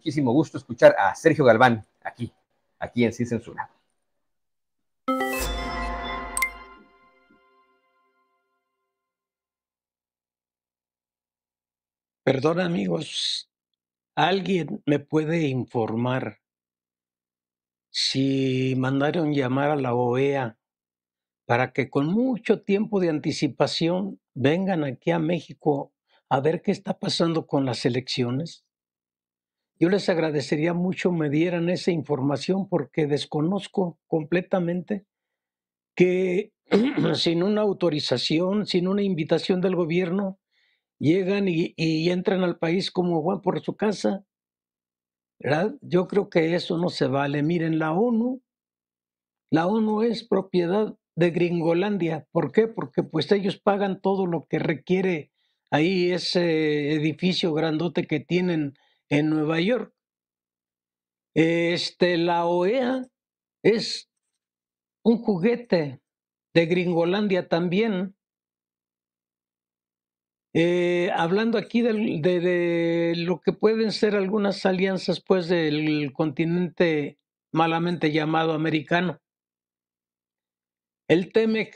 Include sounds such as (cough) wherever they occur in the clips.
muchísimo gusto escuchar a Sergio Galván aquí, aquí en Sin Censura. Perdón amigos, ¿alguien me puede informar si mandaron llamar a la OEA para que con mucho tiempo de anticipación vengan aquí a México a ver qué está pasando con las elecciones? Yo les agradecería mucho me dieran esa información porque desconozco completamente que (clears throat) sin una autorización, sin una invitación del gobierno, llegan y, entran al país como por su casa. ¿verdad? Yo creo que eso no se vale. Miren, la ONU, la ONU es propiedad de Gringolandia. ¿Por qué? Porque pues ellos pagan todo lo que requiere ahí ese edificio grandote que tienen en Nueva York. Este, la OEA es un juguete de Gringolandia también. Eh, hablando aquí de, lo que pueden ser algunas alianzas pues del continente malamente llamado americano. El TEMEC.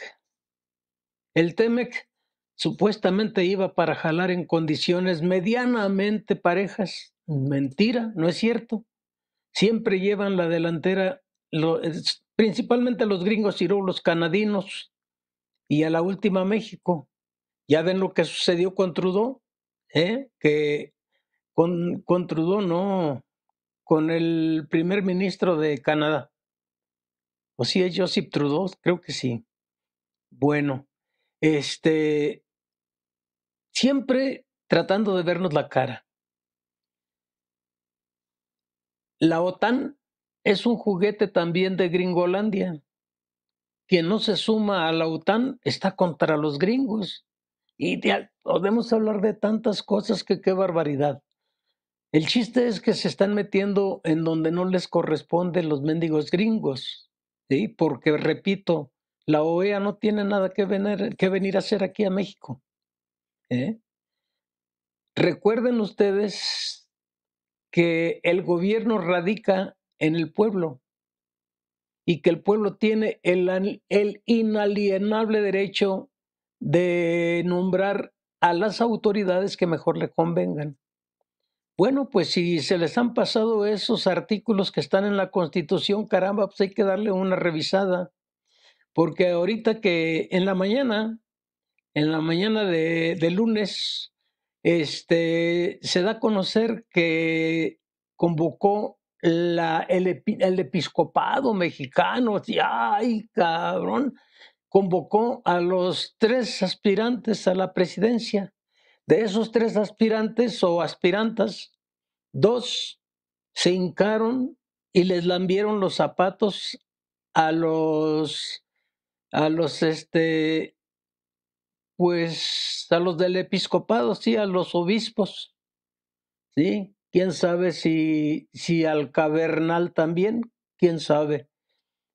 El TEMEC supuestamente iba para jalar en condiciones medianamente parejas. Mentira, no es cierto. Siempre llevan la delantera, principalmente los gringos y los canadinos, y a la última México. Ya ven lo que sucedió con Trudeau, ¿eh? que con, con Trudeau no, con el primer ministro de Canadá. ¿O sí es Joseph Trudeau? Creo que sí. Bueno, este, siempre tratando de vernos la cara. La OTAN es un juguete también de Gringolandia. Quien no se suma a la OTAN está contra los gringos. Y podemos hablar de tantas cosas que qué barbaridad. El chiste es que se están metiendo en donde no les corresponden los mendigos gringos, ¿sí? porque, repito, la OEA no tiene nada que que venir a hacer aquí a México. ¿eh? Recuerden ustedes que el gobierno radica en el pueblo y que el pueblo tiene el, el inalienable derecho de nombrar a las autoridades que mejor le convengan. Bueno, pues si se les han pasado esos artículos que están en la Constitución, caramba, pues hay que darle una revisada. Porque ahorita que en la mañana en la mañana de, lunes, este, se da a conocer que convocó la, el, episcopado mexicano, ay cabrón, convocó a los tres aspirantes a la presidencia. De esos tres aspirantes o aspirantas, dos se hincaron y les lambieron los zapatos a los, a los este, pues a los del episcopado, sí, a los obispos, ¿sí? ¿Quién sabe si, si al cavernal también? ¿Quién sabe?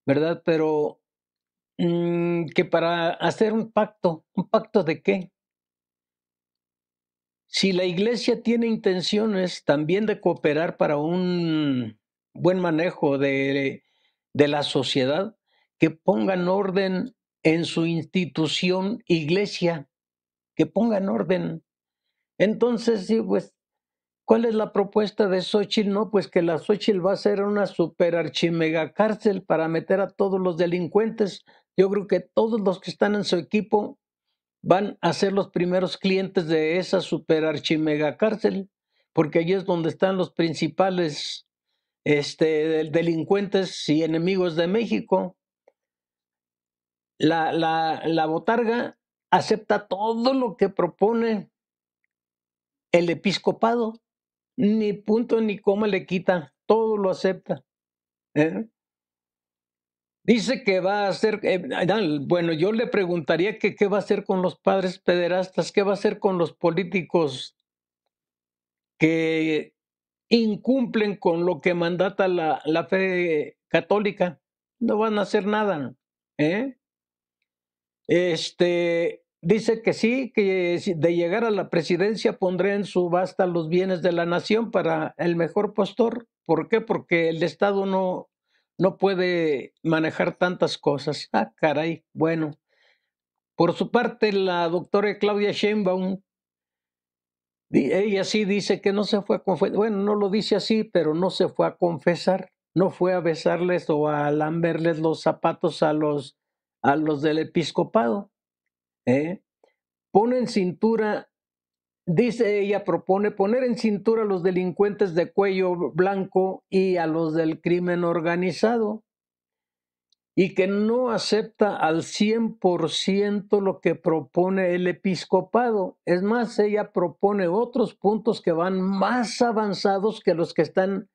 ¿Verdad? Pero mm, que para hacer un pacto, ¿un pacto de qué? Si la iglesia tiene intenciones también de cooperar para un buen manejo de, de la sociedad, que pongan orden en su institución iglesia, que pongan orden. Entonces, pues, ¿cuál es la propuesta de Xochitl? No, pues que la Xochitl va a ser una super cárcel para meter a todos los delincuentes. Yo creo que todos los que están en su equipo van a ser los primeros clientes de esa superarchimegacárcel cárcel, porque allí es donde están los principales este, delincuentes y enemigos de México la, la, la botarga acepta todo lo que propone el episcopado, ni punto ni coma le quita, todo lo acepta. ¿eh? Dice que va a hacer, eh, bueno, yo le preguntaría que qué va a hacer con los padres pederastas, qué va a hacer con los políticos que incumplen con lo que mandata la, la fe católica. No van a hacer nada. ¿eh? Este, dice que sí, que de llegar a la presidencia pondré en subasta los bienes de la nación para el mejor postor. ¿Por qué? Porque el Estado no, no puede manejar tantas cosas. Ah, caray, bueno. Por su parte, la doctora Claudia Sheinbaum, ella sí dice que no se fue a confesar, bueno, no lo dice así, pero no se fue a confesar, no fue a besarles o a lamberles los zapatos a los a los del episcopado. ¿eh? Pone en cintura, dice ella, propone poner en cintura a los delincuentes de cuello blanco y a los del crimen organizado y que no acepta al 100% lo que propone el episcopado. Es más, ella propone otros puntos que van más avanzados que los que están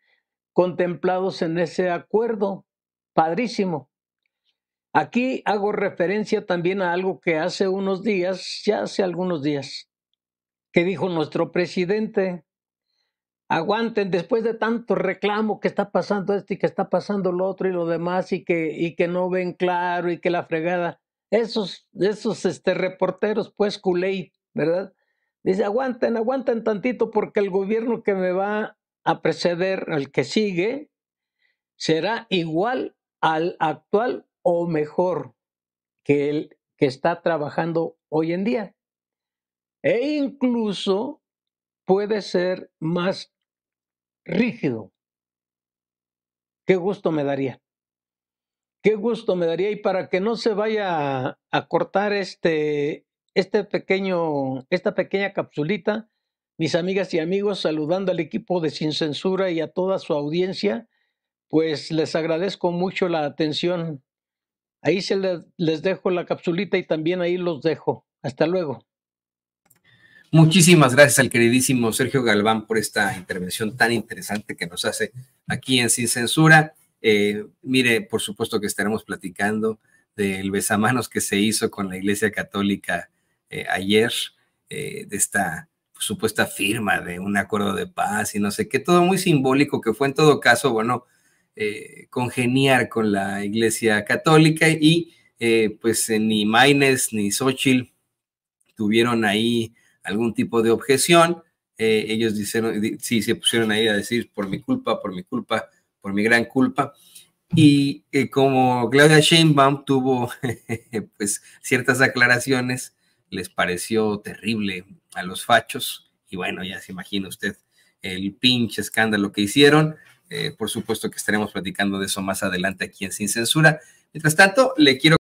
contemplados en ese acuerdo. Padrísimo. Aquí hago referencia también a algo que hace unos días, ya hace algunos días, que dijo nuestro presidente, aguanten después de tanto reclamo que está pasando esto y que está pasando lo otro y lo demás y que, y que no ven claro y que la fregada. Esos, esos este, reporteros, pues culé, ¿verdad? Dice, aguanten, aguanten tantito porque el gobierno que me va a preceder, el que sigue, será igual al actual o mejor que el que está trabajando hoy en día. E incluso puede ser más rígido. Qué gusto me daría. Qué gusto me daría. Y para que no se vaya a cortar este, este pequeño, esta pequeña capsulita, mis amigas y amigos, saludando al equipo de Sin Censura y a toda su audiencia, pues les agradezco mucho la atención Ahí se les, dejo la capsulita y también ahí los dejo. Hasta luego. Muchísimas gracias al queridísimo Sergio Galván por esta intervención tan interesante que nos hace aquí en Sin Censura. Eh, mire, por supuesto que estaremos platicando del besamanos que se hizo con la Iglesia Católica eh, ayer, eh, de esta supuesta firma de un acuerdo de paz y no sé qué, todo muy simbólico que fue en todo caso, bueno, eh, congeniar con la Iglesia Católica y eh, pues eh, ni Maines ni Xochitl tuvieron ahí algún tipo de objeción. ellos dijeron, sí, se pusieron ahí a decir por mi culpa, por mi culpa, por mi gran culpa. Y como Claudia Sheinbaum tuvo (laughs) pues ciertas aclaraciones, les pareció terrible a los fachos. Y bueno, ya se imagina usted el pinche escándalo que hicieron. Eh, por supuesto que estaremos platicando de eso más adelante aquí en Sin Censura. Mientras tanto, le quiero